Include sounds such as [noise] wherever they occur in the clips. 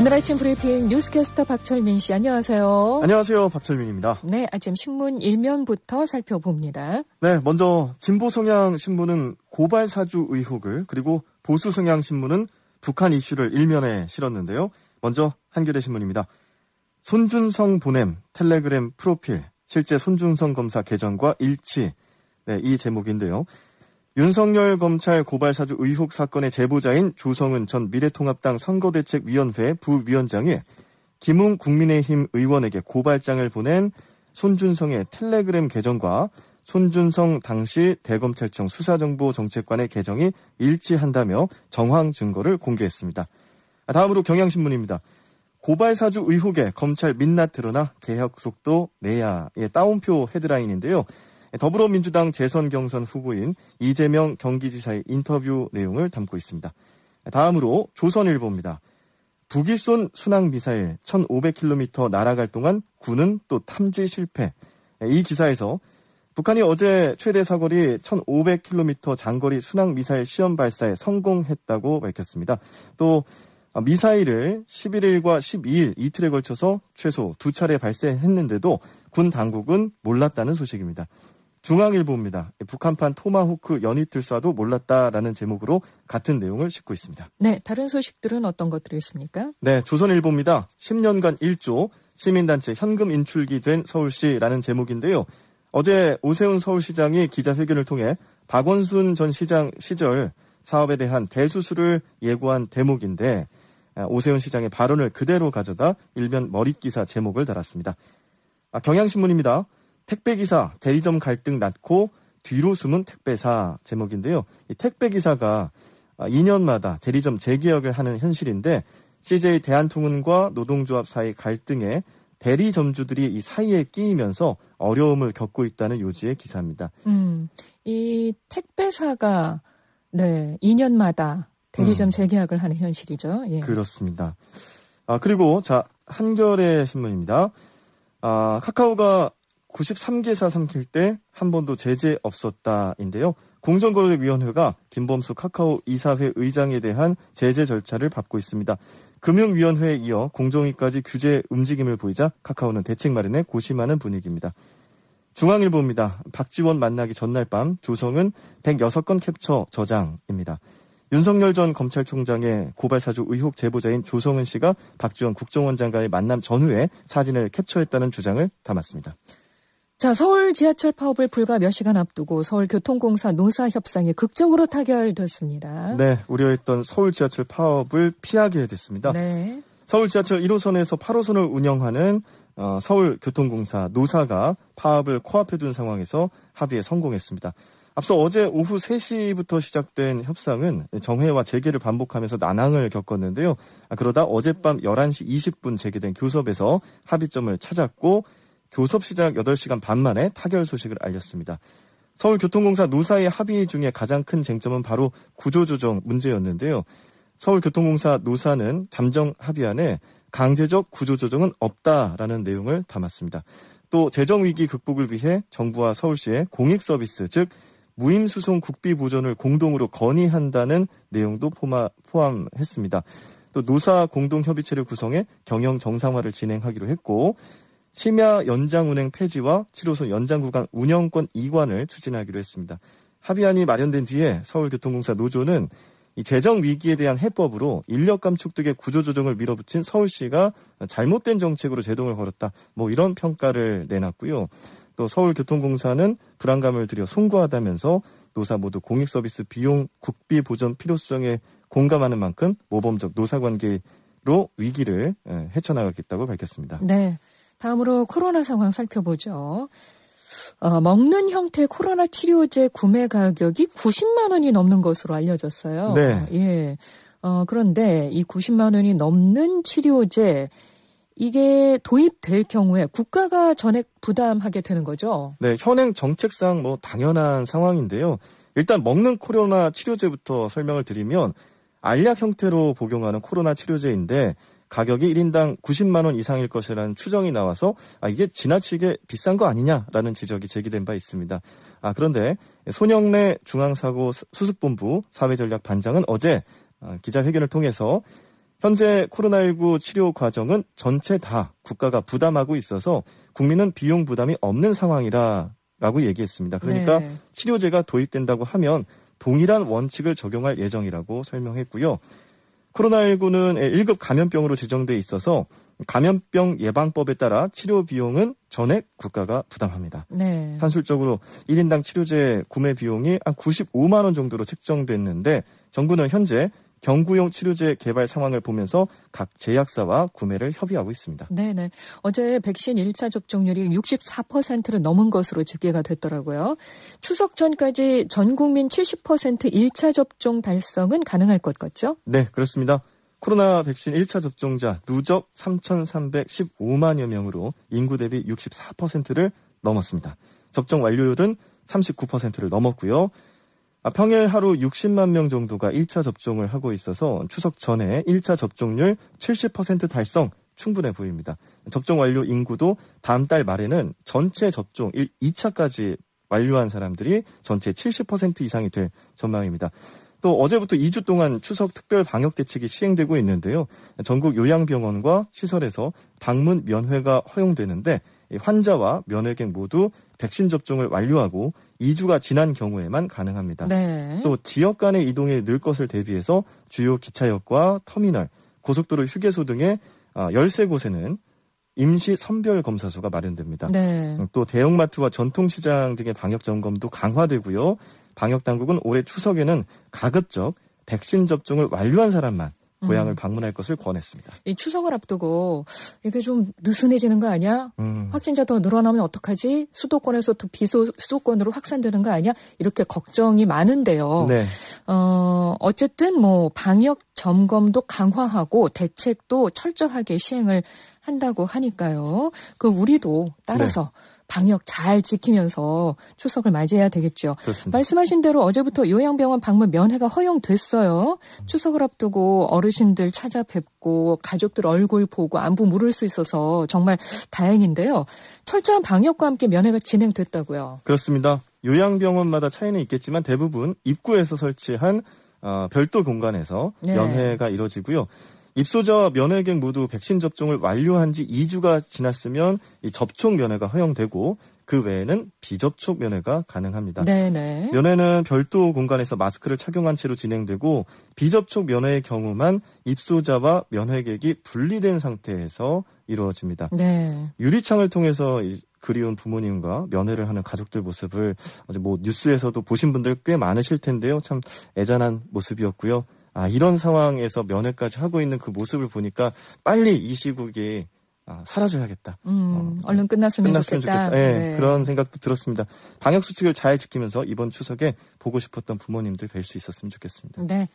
오늘 아침 브리핑 뉴스캐스터 박철민 씨 안녕하세요. 안녕하세요. 박철민입니다. 네, 아침 신문 1면부터 살펴봅니다. 네, 먼저 진보 성향 신문은 고발 사주 의혹을 그리고 보수 성향 신문은 북한 이슈를 1면에 실었는데요. 먼저 한겨레 신문입니다. 손준성 보냄 텔레그램 프로필 실제 손준성 검사 계정과 일치. 네, 이 제목인데요. 윤석열 검찰 고발 사주 의혹 사건의 제보자인 조성은 전 미래통합당 선거대책위원회 부위원장이 김웅 국민의힘 의원에게 고발장을 보낸 손준성의 텔레그램 계정과 손준성 당시 대검찰청 수사정보정책관의 계정이 일치한다며 정황 증거를 공개했습니다. 아, 다음으로 경향신문입니다. 고발 사주 의혹에 검찰 민낯 드러나 개혁 속도 내야의 따옴표 헤드라인인데요. 더불어민주당 재선 경선 후보인 이재명 경기지사의 인터뷰 내용을 담고 있습니다. 다음으로 조선일보입니다. 북이 쏜 순항미사일 1,500km 날아갈 동안 군은 또 탐지 실패. 이 기사에서 북한이 어제 최대 사거리 1,500km 장거리 순항미사일 시험 발사에 성공했다고 밝혔습니다. 또 미사일을 11일과 12일 이틀에 걸쳐서 최소 두 차례 발사했는데도 군 당국은 몰랐다는 소식입니다. 중앙일보입니다. 북한판 토마호크 연이틀 사도 몰랐다라는 제목으로 같은 내용을 싣고 있습니다. 네, 다른 소식들은 어떤 것들이 있습니까? 네, 조선일보입니다. 10년간 1조 시민단체 현금 인출기 된 서울시라는 제목인데요. 어제 오세훈 서울시장이 기자회견을 통해 박원순 전 시장 시절 사업에 대한 대수술을 예고한 대목인데 아, 오세훈 시장의 발언을 그대로 가져다 일면 머릿기사 제목을 달았습니다. 아, 경향신문입니다. 택배기사 대리점 갈등 낳고 뒤로 숨은 택배사 제목인데요. 이 택배기사가 2년마다 아, 대리점 재개혁을 하는 현실인데 CJ 대한통운과 노동조합 사이 갈등에 대리점주들이 이 사이에 끼이면서 어려움을 겪고 있다는 요지의 기사입니다. 음, 이 택배사가 네 2년마다 대리점 음. 재계약을 하는 현실이죠. 예. 그렇습니다. 아 그리고 자 한겨레 신문입니다. 아 카카오가 93개사 삼킬 때 한 번도 제재 없었다인데요. 공정거래위원회가 김범수 카카오 이사회 의장에 대한 제재 절차를 밟고 있습니다. 금융위원회에 이어 공정위까지 규제 움직임을 보이자 카카오는 대책 마련에 고심하는 분위기입니다. 중앙일보입니다. 박지원 만나기 전날 밤 조성은 106건 캡처 저장입니다. 윤석열 전 검찰총장의 고발사주 의혹 제보자인 조성은 씨가 박지원 국정원장과의 만남 전후에 사진을 캡처했다는 주장을 담았습니다. 자, 서울 지하철 파업을 불과 몇 시간 앞두고 서울교통공사 노사 협상이 극적으로 타결됐습니다. 네, 우려했던 서울 지하철 파업을 피하게 됐습니다. 네. 서울 지하철 1호선에서 8호선을 운영하는 어, 서울교통공사 노사가 파업을 코앞에 둔 상황에서 합의에 성공했습니다. 앞서 어제 오후 3시부터 시작된 협상은 정회와 재개를 반복하면서 난항을 겪었는데요. 아, 그러다 어젯밤 11시 20분 재개된 교섭에서 합의점을 찾았고 교섭 시작 8시간 반 만에 타결 소식을 알렸습니다. 서울교통공사 노사의 합의 중에 가장 큰 쟁점은 바로 구조조정 문제였는데요. 서울교통공사 노사는 잠정 합의안에 강제적 구조조정은 없다라는 내용을 담았습니다. 또 재정위기 극복을 위해 정부와 서울시의 공익서비스, 즉, 무임수송 국비 보전을 공동으로 건의한다는 내용도 포함했습니다. 또 노사 공동협의체를 구성해 경영 정상화를 진행하기로 했고, 심야 연장 운행 폐지와 7호선 연장 구간 운영권 이관을 추진하기로 했습니다. 합의안이 마련된 뒤에 서울교통공사 노조는 이 재정 위기에 대한 해법으로 인력 감축 등의 구조 조정을 밀어붙인 서울시가 잘못된 정책으로 제동을 걸었다. 뭐 이런 평가를 내놨고요. 또 서울교통공사는 불안감을 들여 송구하다면서 노사 모두 공익 서비스 비용 국비 보전 필요성에 공감하는 만큼 모범적 노사 관계로 위기를 헤쳐나가겠다고 밝혔습니다. 네. 다음으로 코로나 상황 살펴보죠. 어, 먹는 형태 코로나 치료제 구매 가격이 90만 원이 넘는 것으로 알려졌어요. 네. 예. 어, 그런데 이 90만 원이 넘는 치료제 이게 도입될 경우에 국가가 전액 부담하게 되는 거죠. 네, 현행 정책상 뭐 당연한 상황인데요. 일단 먹는 코로나 치료제부터 설명을 드리면 알약 형태로 복용하는 코로나 치료제인데 가격이 1인당 90만 원 이상일 것이라는 추정이 나와서 아, 이게 지나치게 비싼 거 아니냐라는 지적이 제기된 바 있습니다. 아, 그런데 손영래 중앙사고 수습본부 사회전략 반장은 어제 아, 기자회견을 통해서 현재 코로나19 치료 과정은 전체 다 국가가 부담하고 있어서 국민은 비용 부담이 없는 상황이라 라고 얘기했습니다. 그러니까 네. 치료제가 도입된다고 하면 동일한 원칙을 적용할 예정이라고 설명했고요. 코로나19는 1급 예, 감염병으로 지정돼 있어서 감염병 예방법에 따라 치료 비용은 전액 국가가 부담합니다. 네. 산술적으로 1인당 치료제 구매 비용이 한 95만 원 정도로 책정됐는데 정부는 현재 경구용 치료제 개발 상황을 보면서 각 제약사와 구매를 협의하고 있습니다. 네네. 어제 백신 1차 접종률이 64%를 넘은 것으로 집계가 됐더라고요. 추석 전까지 전 국민 70% 1차 접종 달성은 가능할 것 같죠? 네, 그렇습니다. 코로나 백신 1차 접종자 누적 3,315만여 명으로 인구 대비 64%를 넘었습니다. 접종 완료율은 39%를 넘었고요. 아, 평일 하루 60만 명 정도가 1차 접종을 하고 있어서 추석 전에 1차 접종률 70% 달성 충분해 보입니다. 접종 완료 인구도 다음 달 말에는 전체 접종 1, 2차까지 완료한 사람들이 전체 70% 이상이 될 전망입니다. 또 어제부터 2주 동안 추석 특별 방역 대책이 시행되고 있는데요. 전국 요양병원과 시설에서 방문 면회가 허용되는데 환자와 면회객 모두 백신 접종을 완료하고 2주가 지난 경우에만 가능합니다. 네. 또 지역 간의 이동이 늘 것을 대비해서 주요 기차역과 터미널, 고속도로 휴게소 등의 13곳에는 아, 임시 선별 검사소가 마련됩니다. 네. 음, 또 대형마트와 전통시장 등의 방역 점검도 강화되고요. 방역 당국은 올해 추석에는 가급적 백신 접종을 완료한 사람만 고향을 음. 방문할 것을 권했습니다. 이 추석을 앞두고 이게 좀 느슨해지는 거 아니야? 음. 확진자 더 늘어나면 어떡하지? 수도권에서 또 비수도권으로 확산되는 거 아니야? 이렇게 걱정이 많은데요. 네. 어, 어쨌든 뭐 방역 점검도 강화하고 대책도 철저하게 시행을 한다고 하니까요. 그 우리도 따라서 네. 방역 잘 지키면서 추석을 맞이해야 되겠죠. 그렇습니다. 말씀하신 대로 어제부터 요양병원 방문 면회가 허용됐어요. 음. 추석을 앞두고 어르신들 찾아뵙고 가족들 얼굴 보고 안부 물을 수 있어서 정말 다행인데요. 철저한 방역과 함께 면회가 진행됐다고요. 그렇습니다. 요양병원마다 차이는 있겠지만 대부분 입구에서 설치한 어, 별도 공간에서 네. 면회가 이뤄지고요. 입소자와 면회객 모두 백신 접종을 완료한 지 2주가 지났으면 이 접촉 면회가 허용되고 그 외에는 비접촉 면회가 가능합니다. 네네. 네. 면회는 별도 공간에서 마스크를 착용한 채로 진행되고 비접촉 면회의 경우만 입소자와 면회객이 분리된 상태에서 이루어집니다. 네. 유리창을 통해서 그리운 부모님과 면회를 하는 가족들 모습을 뭐 뉴스에서도 보신 분들 꽤 많으실 텐데요. 참 애잔한 모습이었고요. 아, 이런 상황에서 면회까지 하고 있는 그 모습을 보니까 빨리 이 시국이 아, 사라져야겠다. 음, 어, 얼른 끝났으면, 끝났으면 좋겠다. 좋겠다. 네, 네. 그런 생각도 들었습니다. 방역 수칙을 잘 지키면서 이번 추석에 보고 싶었던 부모님들 뵐 수 있었으면 좋겠습니다. 네.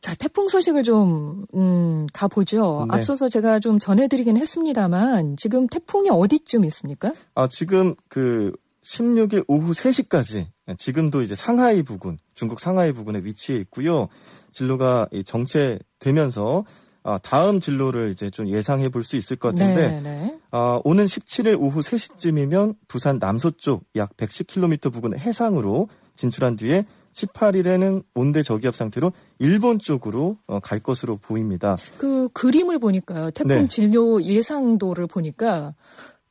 자, 태풍 소식을 좀, 음, 가보죠. 네. 앞서서 제가 좀 전해드리긴 했습니다만, 지금 태풍이 어디쯤 있습니까? 아, 지금 그, 16일 오후 3시까지, 지금도 이제 상하이 부근, 중국 상하이 부근에 위치해 있고요. 진로가 정체되면서 아, 다음 진로를 이제 좀 예상해 볼 수 있을 것 같은데 네네. 네. 아, 오는 17일 오후 3시쯤이면 부산 남서쪽 약 110km 부근 해상으로 진출한 뒤에 18일에는 온대 저기압 상태로 일본 쪽으로 어, 갈 것으로 보입니다. 그 그림을 보니까요. 태풍 네. 진료 예상도를 보니까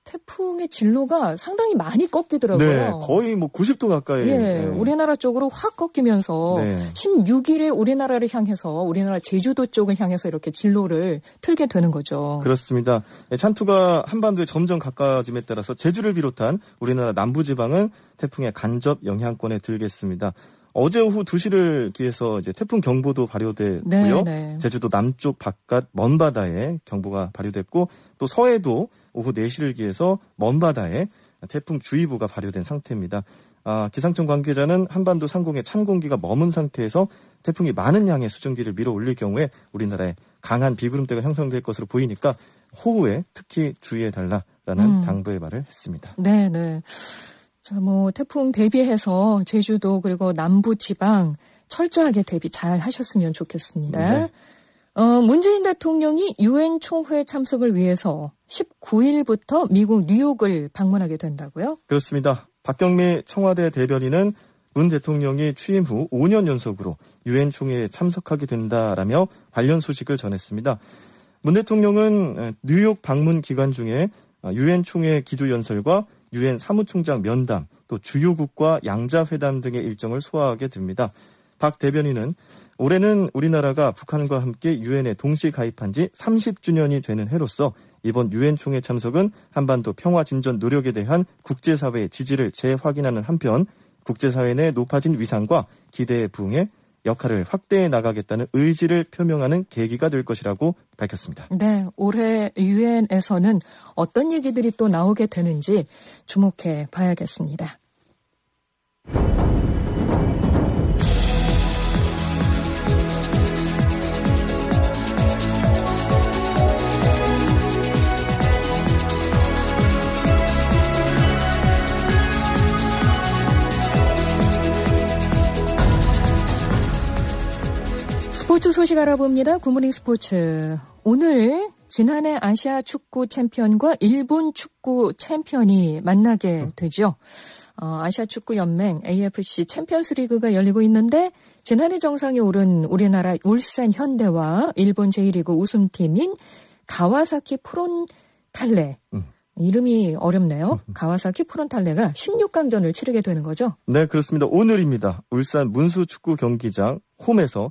태풍의 진로가 상당히 많이 꺾이더라고요. 네, 거의 뭐 90도 가까이. 예, 네. 우리나라 쪽으로 확 꺾이면서 네. 16일에 우리나라를 향해서 우리나라 제주도 쪽을 향해서 이렇게 진로를 틀게 되는 거죠. 그렇습니다. 예, 찬투가 한반도에 점점 가까워짐에 따라서 제주를 비롯한 우리나라 남부지방은 태풍의 간접 영향권에 들겠습니다. 어제 오후 2시를 기해서 이제 태풍 경보도 발효됐고요. 네네. 네. 제주도 남쪽 바깥 먼바다에 경보가 발효됐고 또 서해도 오후 4시를 기해서 먼바다에 태풍 주의보가 발효된 상태입니다. 아, 기상청 관계자는 한반도 상공에 찬 공기가 머문 상태에서 태풍이 많은 양의 수증기를 밀어 올릴 경우에 우리나라에 강한 비구름대가 형성될 것으로 보이니까 호우에 특히 주의해달라라는 음. 당부의 말을 했습니다. 네, 네. 자, 뭐 태풍 대비해서 제주도 그리고 남부 지방 철저하게 대비 잘 하셨으면 좋겠습니다. 네. 어, 문재인 대통령이 유엔 총회 참석을 위해서 19일부터 미국 뉴욕을 방문하게 된다고요? 그렇습니다. 박경미 청와대 대변인은 문 대통령이 취임 후 5년 연속으로 유엔 총회에 참석하게 된다라며 관련 소식을 전했습니다. 문 대통령은 뉴욕 방문 기간 중에 유엔 총회 기조 연설과 유엔 사무총장 면담, 또 주요국과 양자회담 등의 일정을 소화하게 됩니다. 박 대변인은 올해는 우리나라가 북한과 함께 유엔에 동시 가입한 지 30주년이 되는 해로서 이번 유엔 총회 참석은 한반도 평화 진전 노력에 대한 국제사회의 지지를 재확인하는 한편 국제사회 내 높아진 위상과 기대에 부응해 역할을 확대해 나가겠다는 의지를 표명하는 계기가 될 것이라고 밝혔습니다. 네, 올해 유엔에서는 어떤 얘기들이 또 나오게 되는지 주목해 봐야겠습니다. 소식 알아봅니다. 구모닝 스포츠. 오늘 지난해 아시아 축구 챔피언과 일본 축구 챔피언이 만나게 음. 되죠. 어, 아시아 축구 연맹 AFC 챔피언스 리그가 열리고 있는데 지난해 정상에 오른 우리나라 울산 현대와 일본 제1리그 우승팀인 가와사키 프론 탈레. 음. 이름이 어렵네요. 음. 가와사키 프론탈레가 16강전을 치르게 되는 거죠? 네, 그렇습니다. 오늘입니다. 울산 문수축구 경기장 홈에서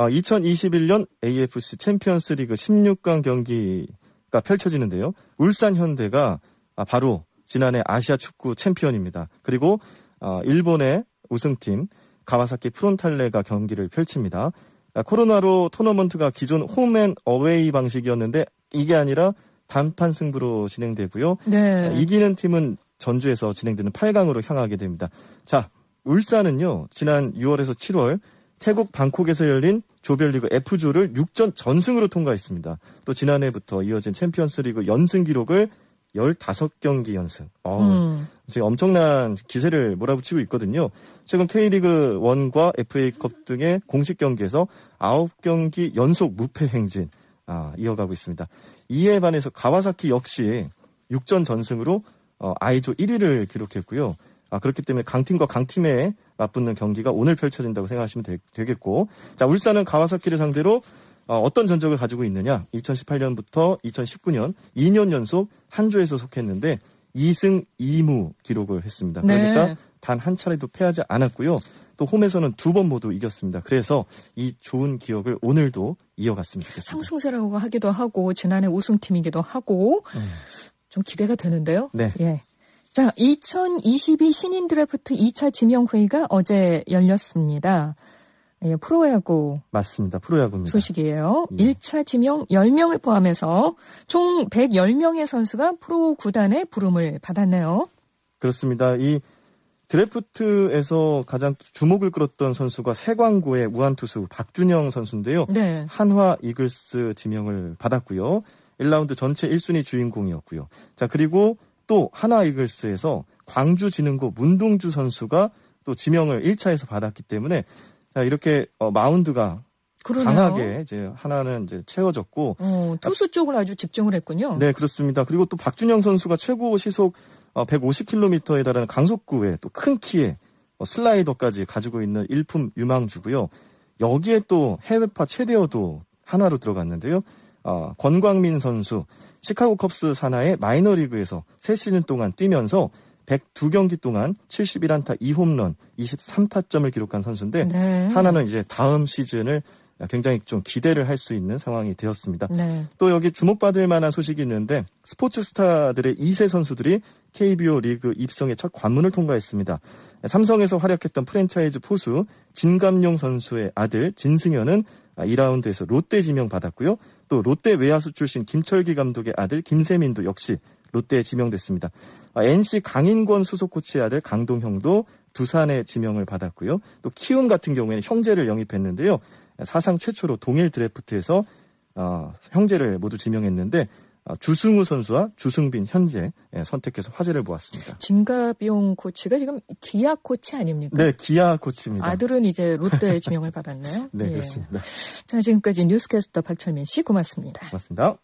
아, 2021년 AFC 챔피언스 리그 16강 경기가 펼쳐지는데요. 울산 현대가 아, 바로 지난해 아시아 축구 챔피언입니다. 그리고 아, 일본의 우승팀 가와사키 프론탈레가 경기를 펼칩니다. 아, 코로나로 토너먼트가 기존 홈앤 어웨이 방식이었는데 이게 아니라 단판 승부로 진행되고요. 네. 아, 이기는 팀은 전주에서 진행되는 8강으로 향하게 됩니다. 자, 울산은요, 지난 6월에서 7월 태국 방콕에서 열린 조별리그 F조를 6전 전승으로 통과했습니다. 또 지난해부터 이어진 챔피언스리그 연승 기록을 15경기 연승. 어, 음. 지금 엄청난 기세를 몰아붙이고 있거든요. 최근 K리그 1과 FA컵 등의 공식 경기에서 9경기 연속 무패 행진 아, 이어가고 있습니다. 이에 반해서 가와사키 역시 6전 전승으로 아이조 어, 1위를 기록했고요. 아, 그렇기 때문에 강팀과 강팀의 맞붙는 경기가 오늘 펼쳐진다고 생각하시면 되, 겠고자 울산은 가와사키를 상대로 어, 어떤 전적을 가지고 있느냐 2018년부터 2019년 2년 연속 한조에서 속했는데 2승 2무 기록을 했습니다. 네. 그러니까 네. 단한 차례도 패하지 않았고요. 또 홈에서는 두 번 모두 이겼습니다. 그래서 이 좋은 기억을 오늘도 이어갔습니다 상승세라고 하기도 하고 지난해 우승팀이기도 하고 네. 좀 기대가 되는데요. 네. 예. 자, 2022 신인 드래프트 2차 지명회의가 어제 열렸습니다. 예, 프로야구. 맞습니다. 프로야구입니다. 소식이에요. 예. 1차 지명 10명을 포함해서 총 110명의 선수가 프로 구단의 부름을 받았네요. 그렇습니다. 이 드래프트에서 가장 주목을 끌었던 선수가 세광구의 우한투수 박준영 선수인데요. 네. 한화 이글스 지명을 받았고요. 1라운드 전체 1순위 주인공이었고요. 자, 그리고 또 하나 이글스에서 광주진흥고 문동주 선수가 또 지명을 1차에서 받았기 때문에 자, 이렇게 어, 마운드가 그러네요. 강하게 이제 하나는 이제 채워졌고 어, 투수 쪽을 아주 집중을 했군요. 네 그렇습니다. 그리고 또 박준영 선수가 최고 시속 150km에 어, 달하는 강속구에 또 큰 키에 어, 슬라이더까지 가지고 있는 일품 유망주고요. 여기에 또 해외파 최대어도 하나로 들어갔는데요. 어, 권광민 선수 시카고 컵스 산하의 마이너리그에서 3시즌 동안 뛰면서 102경기 동안 71안타 2홈런 23타점을 기록한 선수인데 네. 하나는 이제 다음 시즌을 굉장히 좀 기대를 할 수 있는 상황이 되었습니다. 네. 또 여기 주목받을 만한 소식이 있는데 스포츠 스타들의 2세 선수들이 KBO 리그 입성의 첫 관문을 통과했습니다. 삼성에서 활약했던 프랜차이즈 포수 진감용 선수의 아들 진승현은 2라운드에서 아, 롯데 지명 받았고요. 또 롯데 외야수 출신 김철기 감독의 아들 김세민도 역시 롯데에 지명됐습니다. 아, NC 강인권 수석 코치의 아들 강동형도 두산에 지명을 받았고요. 또 키움 같은 경우에는 형제를 영입했는데요. 사상 최초로 동일 드래프트에서 어, 형제를 모두 지명했는데 아, 주승우 선수와 주승빈 현재 예, 선택해서 화제를 모았습니다. 진가비용 코치가 지금 기아 코치 아닙니까? 네, 기아 코치입니다. 아들은 이제 롯데 에 지명을 받았나요? [laughs] 네, 예. 그렇습니다. 자, 지금까지 뉴스캐스터 박철민 씨 고맙습니다. 고맙습니다.